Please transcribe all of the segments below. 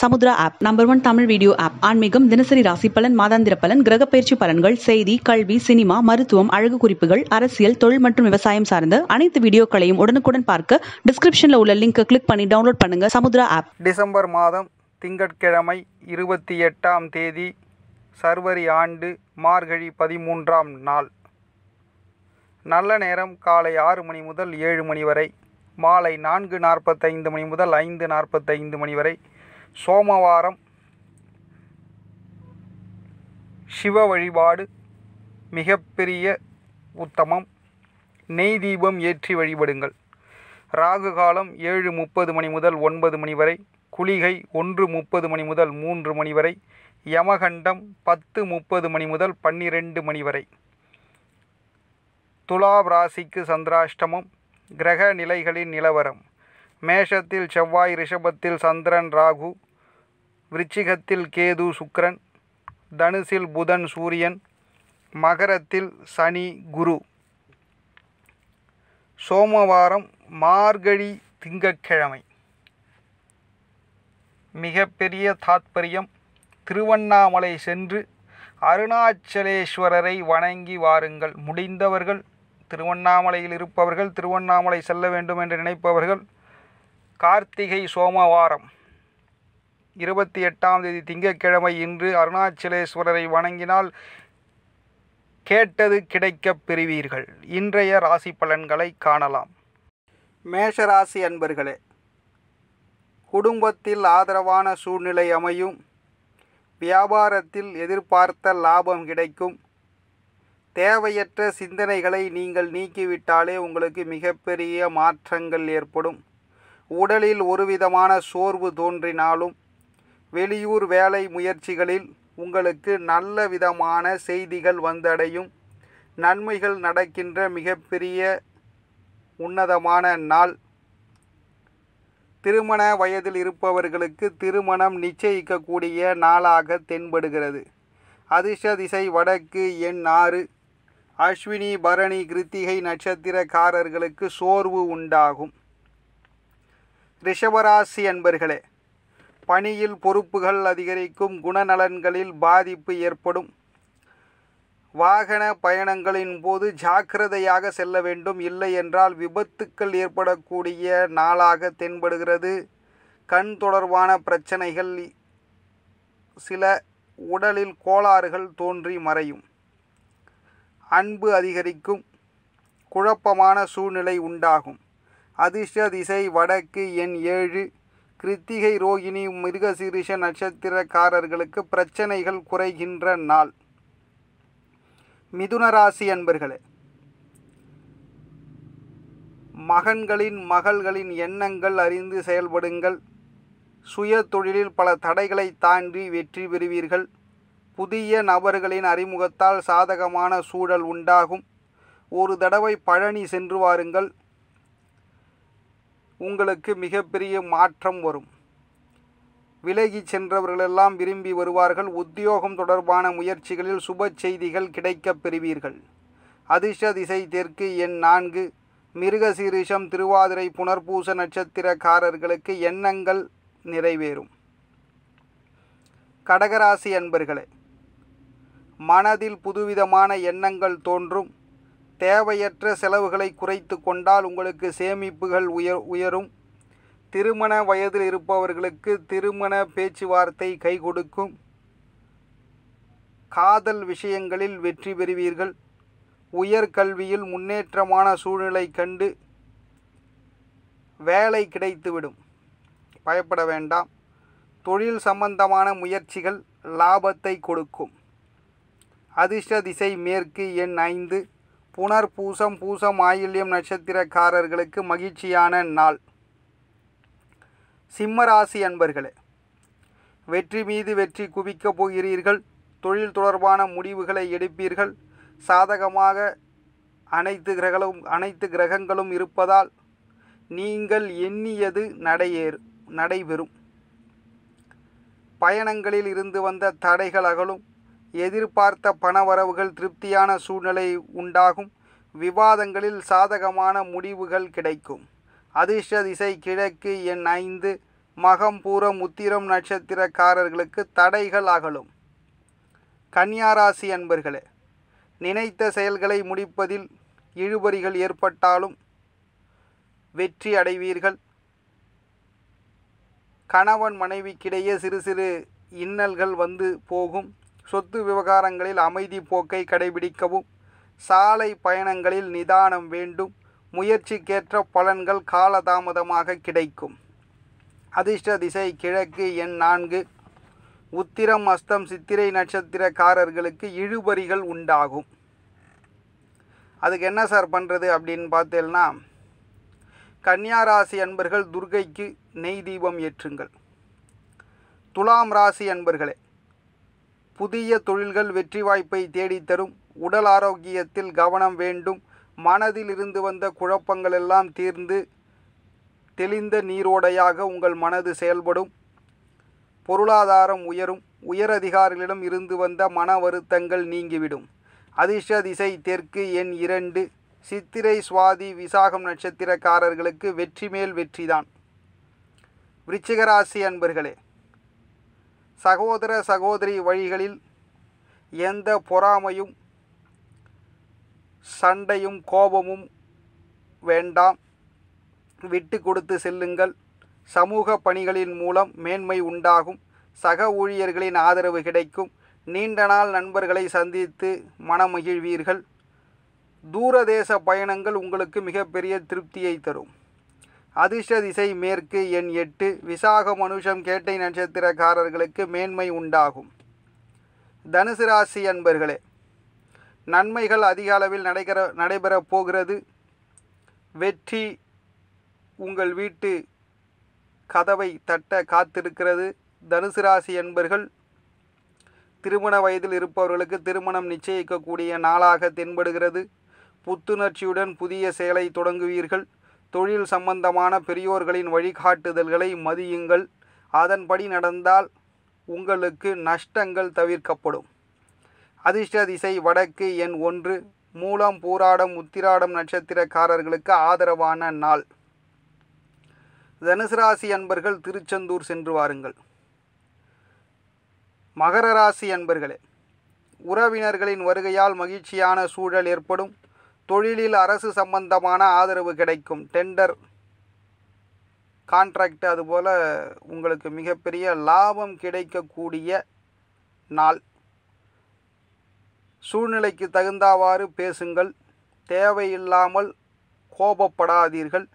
Samudra app number one Tamil video app ஆன்மீகம் தினசரி ராசி பலன் மாதாந்திர பலன் கிரக பயிற்சி பலன்கள் செய்தி கல்வி சினிமா மருத்துவம் அழகு குறிப்புகள் அரசியல் தொழில் மற்றும் விவசாயம் சார்ந்த அனைத்து வீடியோக்களையும் உடனுக்குடன் பார்க்க டிஸ்கிரிப்ஷன்ல உள்ள லிங்க் கிளிக் பண்ணி டவுன்லோட் பண்ணுங்க சமுத்ரா ஆப் டிசம்பர் மாதம் திங்கட்கிழமை இருபத்தி எட்டாம் தேதி சர்வரி ஆண்டு மார்கழி பதிமூன்றாம் நாள் நல்ல நேரம் காலை ஆறு மணி முதல் ஏழு மணி வரை மாலை நான்கு நாற்பத்தைந்து மணி முதல் ஐந்து நாற்பத்தைந்து மணி வரை சோமவாரம் சிவ வழிபாடு மிகப்பெரிய உத்தமம் நெய் தீபம் ஏற்றி வழிபடுங்கள் ராகு காலம் ஏழு முப்பது மணி முதல் ஒன்பது மணி வரை குளிகை ஒன்று முப்பது மணி முதல் மூன்று மணி வரை யமகண்டம் பத்து முப்பது மணி முதல் பன்னிரெண்டு மணி வரை துலாப் ராசிக்கு சந்திராஷ்டமம் கிரக நிலைகளின் நிலவரம் மேஷத்தில் செவ்வாய் ரிஷபத்தில் சந்திரன் ராகு விருச்சிகத்தில் கேது சுக்ரன் தனுசில் புதன் சூரியன் மகரத்தில் சனி குரு சோமவாரம் மார்கழி திங்கக்கிழமை மிகப்பெரிய தாத்பரியம் திருவண்ணாமலை சென்று அருணாச்சலேஸ்வரரை வணங்கி வாருங்கள் முடிந்தவர்கள் திருவண்ணாமலையில் இருப்பவர்கள் திருவண்ணாமலை செல்ல வேண்டும் என்று நினைப்பவர்கள் கார்த்திகை சோமவாரம் இருபத்தி எட்டாம் தேதி திங்கட்கிழமை இன்று அருணாச்சலேஸ்வரரை வணங்கினால் கேட்டது கிடைக்கப் பெறுவீர்கள் இன்றைய ராசி பலன்களை காணலாம் மேஷராசி அன்பர்களே குடும்பத்தில் ஆதரவான சூழ்நிலை அமையும் வியாபாரத்தில் எதிர்பார்த்த லாபம் கிடைக்கும் தேவையற்ற சிந்தனைகளை நீங்கள் நீக்கிவிட்டாலே உங்களுக்கு மிகப்பெரிய மாற்றங்கள் ஏற்படும் உடலில் ஒருவிதமான சோர்வு தோன்றினாலும் வெளியூர் வேலை முயற்சிகளில் உங்களுக்கு நல்ல விதமான செய்திகள் வந்தடையும் நன்மைகள் நடக்கின்ற மிகப்பெரிய உன்னதமான நாள் திருமண வயதில் இருப்பவர்களுக்கு திருமணம் நிச்சயிக்கக்கூடிய நாளாக தென்படுகிறது அதிர்ஷ்ட திசை வடக்கு எண் ஆறு அஸ்வினி பரணி கிருத்திகை நட்சத்திரக்காரர்களுக்கு சோர்வு உண்டாகும் ரிஷபராசி அன்பர்களே பணியில் பொறுப்புகள் அதிகரிக்கும் குணநலன்களில் பாதிப்பு ஏற்படும் வாகன பயணங்களின் போது ஜாக்கிரதையாக செல்ல வேண்டும் இல்லை என்றால் விபத்துக்கள் ஏற்படக்கூடிய நாளாக தென்படுகிறது கண் தொடர்பான பிரச்சனைகள் சில உடலில் கோளாறுகள் தோன்றி மறையும் அன்பு அதிகரிக்கும் குழப்பமான சூழ்நிலை உண்டாகும் அதிர்ஷ்ட திசை வடக்கு எண் ஏழு கிருத்திகை ரோகிணி மிருகசீரிஷ நட்சத்திரக்காரர்களுக்கு பிரச்சனைகள் குறைகின்ற நாள் மிதுனராசி அன்பர்களே மகன்களின் மகள்களின் எண்ணங்கள் அறிந்து செயல்படுங்கள் சுய தொழிலில் பல தடைகளை தாண்டி வெற்றி பெறுவீர்கள் புதிய நபர்களின் அறிமுகத்தால் சாதகமான சூழல் உண்டாகும் ஒரு தடவை பழனி சென்று வாருங்கள் உங்களுக்கு மிகப்பெரிய மாற்றம் வரும் விலகி சென்றவர்களெல்லாம் விரும்பி வருவார்கள் உத்தியோகம் தொடர்பான முயற்சிகளில் சுப செய்திகள் கிடைக்கப் பெறுவீர்கள் அதிர்ஷ்ட திசை தெற்கு எண் நான்கு மிருகசீரிஷம் திருவாதிரை புனர்பூச நட்சத்திரக்காரர்களுக்கு எண்ணங்கள் நிறைவேறும் கடகராசி அன்பர்களே மனதில் புதுவிதமான எண்ணங்கள் தோன்றும் தேவையற்ற செலவுகளை குறைத்து கொண்டால் உங்களுக்கு சேமிப்புகள் உயர் உயரும் திருமண வயதில் இருப்பவர்களுக்கு திருமண பேச்சுவார்த்தை கை கொடுக்கும் காதல் விஷயங்களில் வெற்றி பெறுவீர்கள் உயர்கல்வியில் முன்னேற்றமான சூழ்நிலை கண்டு வேலை கிடைத்துவிடும் பயப்பட வேண்டாம் தொழில் சம்பந்தமான முயற்சிகள் லாபத்தை கொடுக்கும் அதிர்ஷ்ட திசை மேற்கு எண் ஐந்து புனர் பூசம் பூசம் ஆயில்யம் நட்சத்திரக்காரர்களுக்கு மகிழ்ச்சியான நாள் சிம்மராசி அன்பர்களே வெற்றி மீது வெற்றி குவிக்கப் போகிறீர்கள் தொழில் தொடர்பான முடிவுகளை எடுப்பீர்கள் சாதகமாக அனைத்து கிரகங்களும் அனைத்து கிரகங்களும் இருப்பதால் நீங்கள் எண்ணியது நடையேறு நடைபெறும் பயணங்களில் இருந்து வந்த தடைகள் அகலும் எதிர்பார்த்த பணவரவுகள் திருப்தியான சூழ்நிலை உண்டாகும் விவாதங்களில் சாதகமான முடிவுகள் கிடைக்கும் அதிர்ஷ்ட திசை கிழக்கு எண் ஐந்து மகம் பூரம் உத்திரம் நட்சத்திரக்காரர்களுக்கு தடைகள் அகலும் கன்னியாராசி அன்பர்களே நினைத்த செயல்களை முடிப்பதில் இழுபறிகள் ஏற்பட்டாலும் வெற்றி அடைவீர்கள் கணவன் மனைவிக்கிடையே சிறு சிறு இன்னல்கள் வந்து போகும் சொத்து விவகாரங்களில் அமைதி போக்கை கடைபிடிக்கவும் சாலை பயணங்களில் நிதானம் வேண்டும் முயற்சிக்கேற்ற பலன்கள் காலதாமதமாக கிடைக்கும் அதிர்ஷ்ட திசை கிழக்கு எண் நான்கு உத்திரம் அஸ்தம் சித்திரை நட்சத்திரக்காரர்களுக்கு இழுபறிகள் உண்டாகும் அதுக்கு என்ன சார் பண்ணுறது அப்படின்னு பார்த்தேன்னா கன்னியாராசி அன்பர்கள் துர்கைக்கு நெய் தீபம் ஏற்றுங்கள் துலாம் ராசி அன்பர்களே புதிய தொழில்கள் வெற்றி வாய்ப்பை தேடித்தரும் உடல் ஆரோக்கியத்தில் கவனம் வேண்டும் மனதில் இருந்து வந்த குழப்பங்கள் எல்லாம் தீர்ந்து தெளிந்த நீரோடையாக உங்கள் மனது செயல்படும் பொருளாதாரம் உயரும் உயரதிகாரிகளிடம் இருந்து வந்த மன வருத்தங்கள் நீங்கிவிடும் அதிர்ஷ்ட திசை தெற்கு எண் இரண்டு சித்திரை சுவாதி விசாகம் நட்சத்திரக்காரர்களுக்கு வெற்றி மேல் வெற்றிதான் விருச்சிகராசி அன்பர்களே சகோதர சகோதரி வழிகளில் எந்த பொறாமையும் சண்டையும் கோபமும் வேண்டாம் விட்டு கொடுத்து செல்லுங்கள் சமூக பணிகளின் மூலம் மேன்மை உண்டாகும் சக ஊழியர்களின் ஆதரவு கிடைக்கும் நீண்ட நாள் நண்பர்களை சந்தித்து மனமகிழ்வீர்கள் தூரதேச பயணங்கள் உங்களுக்கு மிகப்பெரிய திருப்தியை தரும் அதிர்ஷ்ட திசை மேற்கு எண் எட்டு விசாக மனுஷம் கேட்டை நட்சத்திரக்காரர்களுக்கு மேன்மை உண்டாகும் தனுசு ராசி அன்பர்களே நன்மைகள் அதிக அளவில் நடைபெற நடைபெறப் போகிறது வெற்றி உங்கள் வீட்டு கதவை தட்ட காத்திருக்கிறது தனுசு ராசி என்பர்கள் திருமண வயதில் இருப்பவர்களுக்கு திருமணம் நிச்சயிக்கக்கூடிய நாளாக தென்படுகிறது புத்துணர்ச்சியுடன் புதிய செயலை தொடங்குவீர்கள் தொழில் சம்பந்தமான பெரியோர்களின் வழிகாட்டுதல்களை மதியுங்கள் அதன்படி நடந்தால் உங்களுக்கு நஷ்டங்கள் தவிர்க்கப்படும் அதிர்ஷ்ட திசை வடக்கு எண் ஒன்று மூலம் பூராடம் உத்திராடம் நட்சத்திரக்காரர்களுக்கு ஆதரவான நாள் தனுசு ராசி அன்பர்கள் திருச்செந்தூர் சென்று வாருங்கள் மகர ராசி அன்பர்களே உறவினர்களின் வருகையால் மகிழ்ச்சியான சூழல் ஏற்படும் தொழிலில் அரசு சம்பந்தமான ஆதரவு கிடைக்கும் டெண்டர் கான்ட்ராக்ட் அதுபோல் உங்களுக்கு மிகப்பெரிய லாபம் கிடைக்கக்கூடிய நாள் சூழ்நிலைக்கு தகுந்தாவாறு பேசுங்கள் தேவையில்லாமல் கோபப்படாதீர்கள்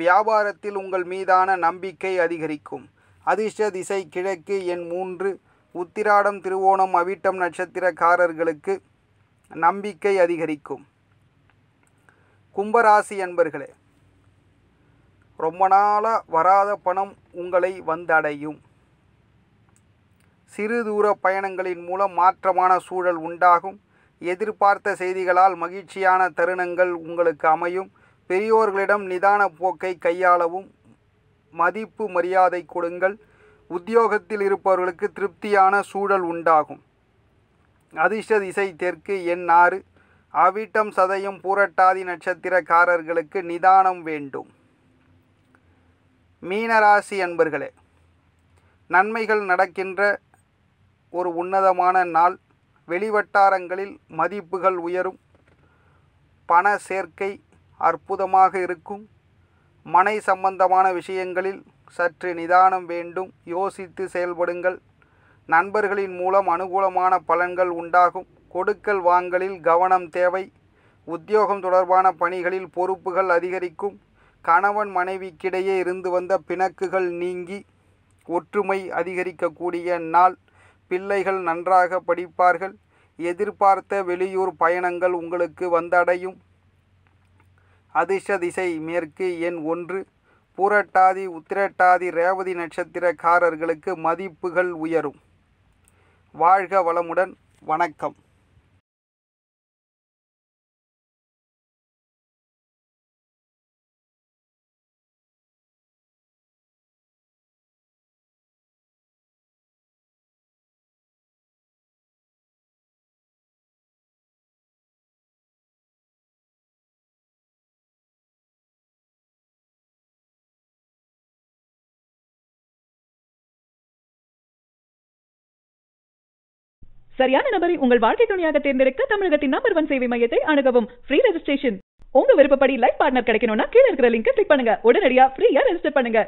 வியாபாரத்தில் உங்கள் மீதான நம்பிக்கை அதிகரிக்கும் அதிர்ஷ்ட திசை கிழக்கு என் மூன்று உத்திராடம் திருவோணம் அவிட்டம் நட்சத்திரக்காரர்களுக்கு நம்பிக்கை அதிகரிக்கும் கும்பராசி என்பர்களே ரொம்ப நாளாக வராத பணம் உங்களை வந்தடையும் சிறு தூர பயணங்களின் மூலம் மாற்றமான சூழல் உண்டாகும் எதிர்பார்த்த செய்திகளால் மகிழ்ச்சியான தருணங்கள் உங்களுக்கு அமையும் பெரியோர்களிடம் நிதான போக்கை கையாளவும் மதிப்பு மரியாதை கொடுங்கள் உத்தியோகத்தில் இருப்பவர்களுக்கு திருப்தியான சூழல் உண்டாகும் அதிர்ஷ்ட திசை தெற்கு எண் ஆறு அவிட்டம் சதையும் பூரட்டாதி நட்சத்திரக்காரர்களுக்கு நிதானம் வேண்டும் மீனராசி அன்பர்களே நன்மைகள் நடக்கின்ற ஒரு உன்னதமான நாள் வெளிவட்டாரங்களில் மதிப்புகள் உயரும் பண சேர்க்கை அற்புதமாக இருக்கும் மனை சம்பந்தமான விஷயங்களில் சற்று நிதானம் வேண்டும் யோசித்து செயல்படுங்கள் நண்பர்களின் மூலம் அனுகூலமான பலன்கள் உண்டாகும் கொடுக்கல் வாங்கலில் கவனம் தேவை உத்தியோகம் தொடர்பான பணிகளில் பொறுப்புகள் அதிகரிக்கும் கணவன் மனைவிக்கிடையே இருந்து வந்த பிணக்குகள் நீங்கி ஒற்றுமை அதிகரிக்கக்கூடிய நாள் பிள்ளைகள் நன்றாக படிப்பார்கள் எதிர்பார்த்த வெளியூர் பயணங்கள் உங்களுக்கு வந்தடையும் அதிர்ஷ்ட திசை மேற்கு எண் ஒன்று பூரட்டாதி உத்திரட்டாதி ரேவதி நட்சத்திரக்காரர்களுக்கு மதிப்புகள் உயரும் வாழ்க வளமுடன் வணக்கம் சரியான நபரை உங்கள் வாழ்க்கை துணையாக தேர்ந்தெடுக்க தமிழகத்தின் நம்பர் ஒன் சேவை மையத்தை அணுகவும் ஃப்ரீ ரெஜிஸ்ட்ரேஷன் உங்க விருப்பப்படி லைஃப் பார்ட்னர் கிடைக்கணும்னா கீழே இருக்கிற லிங்க் கிளிக் பண்ணுங்க உடனடியா ஃப்ரீயா ரெஜிஸ்டர் பண்ணுங்க